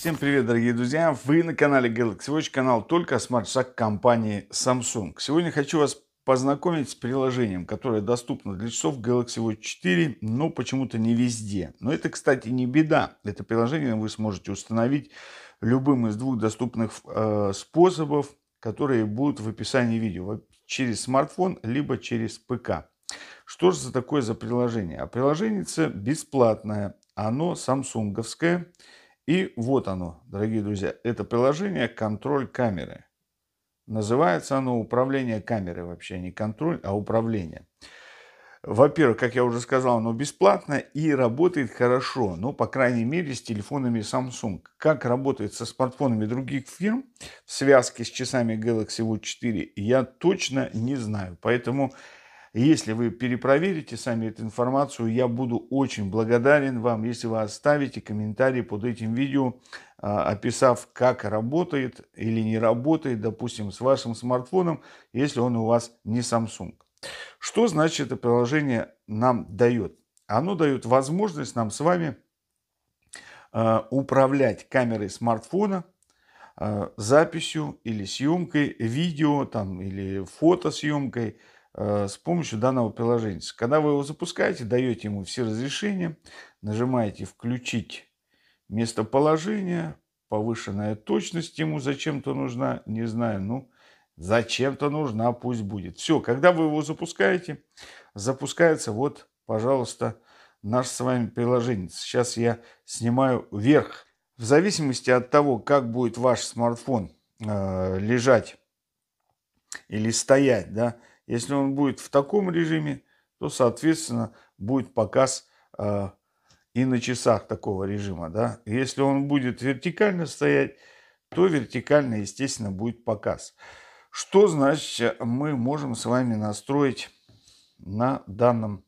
Всем привет, дорогие друзья! Вы на канале Galaxy Watch, канал только о смарт-шаг компании Samsung. Сегодня хочу вас познакомить с приложением, которое доступно для часов Galaxy Watch 4, но почему-то не везде. Но это, кстати, не беда. Это приложение вы сможете установить любым из двух доступных э, способов, которые будут в описании видео. Через смартфон, либо через ПК. Что же за такое за приложение? А приложение бесплатное. Оно самсунговское. И вот оно, дорогие друзья, это приложение «Контроль камеры». Называется оно «Управление камерой» вообще, а не контроль, а управление. Во-первых, как я уже сказал, оно бесплатно и работает хорошо, ну, по крайней мере, с телефонами Samsung. Как работает со смартфонами других фирм в связке с часами Galaxy Watch 4, я точно не знаю. Поэтому если вы перепроверите сами эту информацию, я буду очень благодарен вам, если вы оставите комментарий под этим видео, а, описав, как работает или не работает, допустим, с вашим смартфоном, если он у вас не Samsung. Что значит это приложение нам дает? Оно дает возможность нам с вами а, управлять камерой смартфона, а, записью или съемкой видео там, или фотосъемкой, Э, с помощью данного приложения. Когда вы его запускаете, даете ему все разрешения, нажимаете «Включить местоположение», повышенная точность ему зачем-то нужна, не знаю, ну, зачем-то нужна, пусть будет. Все, когда вы его запускаете, запускается вот, пожалуйста, наш с вами приложение. Сейчас я снимаю вверх. В зависимости от того, как будет ваш смартфон э, лежать или стоять, да, если он будет в таком режиме, то, соответственно, будет показ э, и на часах такого режима. Да? Если он будет вертикально стоять, то вертикально, естественно, будет показ. Что значит мы можем с вами настроить на данном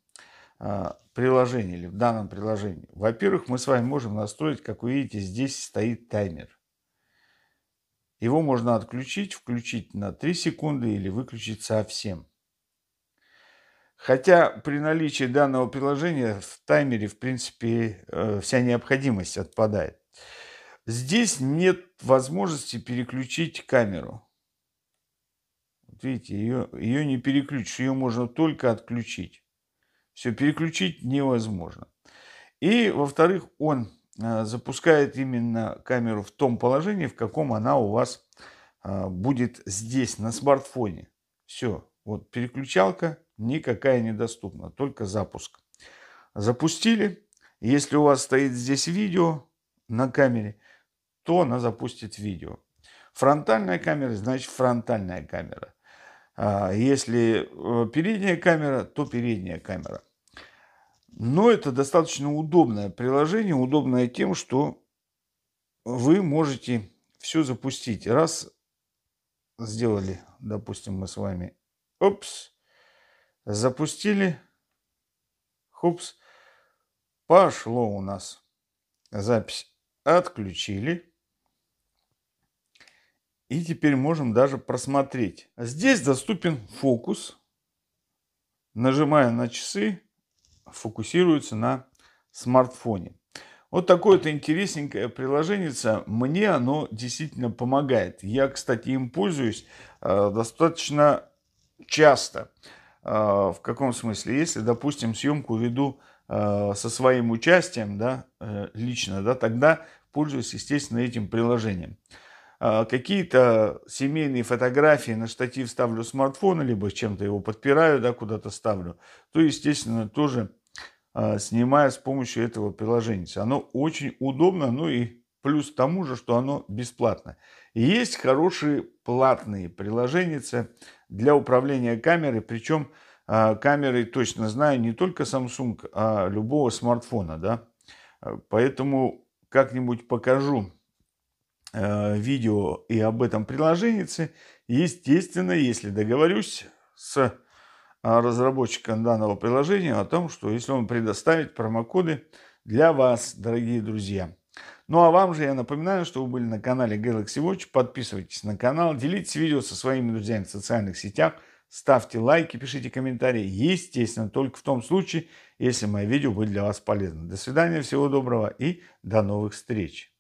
э, приложении или в данном приложении? Во-первых, мы с вами можем настроить, как вы видите, здесь стоит таймер. Его можно отключить, включить на 3 секунды или выключить совсем. Хотя при наличии данного приложения в таймере, в принципе, э, вся необходимость отпадает. Здесь нет возможности переключить камеру. Вот видите, ее, ее не переключишь, ее можно только отключить. Все, переключить невозможно. И, во-вторых, он э, запускает именно камеру в том положении, в каком она у вас э, будет здесь, на смартфоне. Все, вот переключалка, никакая недоступна, только запуск. Запустили. Если у вас стоит здесь видео на камере, то она запустит видео. Фронтальная камера, значит фронтальная камера. А, если э, передняя камера, то передняя камера. Но это достаточно удобное приложение, удобное тем, что вы можете все запустить. Раз сделали, допустим, мы с вами, опс, Запустили. Хупс. Пошло у нас. Запись отключили. И теперь можем даже просмотреть. Здесь доступен фокус. Нажимая на часы, фокусируется на смартфоне. Вот такое-то интересненькое приложение. Мне оно действительно помогает. Я, кстати, им пользуюсь э, достаточно часто. А, в каком смысле? Если, допустим, съемку веду а, со своим участием, да, э, лично, да, тогда пользуюсь, естественно, этим приложением. А, какие-то семейные фотографии на штатив ставлю смартфона, либо чем-то его подпираю, да, куда-то ставлю, то, естественно, тоже снимаю с помощью этого приложения. Оно очень удобно, ну и плюс к тому же, что оно бесплатно. есть хорошие платные приложения, для управления камерой, причем а, камерой точно знаю не только Samsung, а любого смартфона, да. А, поэтому как-нибудь покажу а, видео и об этом приложении. Естественно, если договорюсь с разработчиком данного приложения о том, что если он предоставит промокоды для вас, дорогие друзья – ну а вам же я напоминаю, что вы были на канале Galaxy Watch. Подписывайтесь на канал, делитесь видео со своими друзьями в социальных сетях, ставьте лайки, пишите комментарии. Естественно, только в том случае, если мое видео были для вас полезны. До свидания, всего доброго и до новых встреч.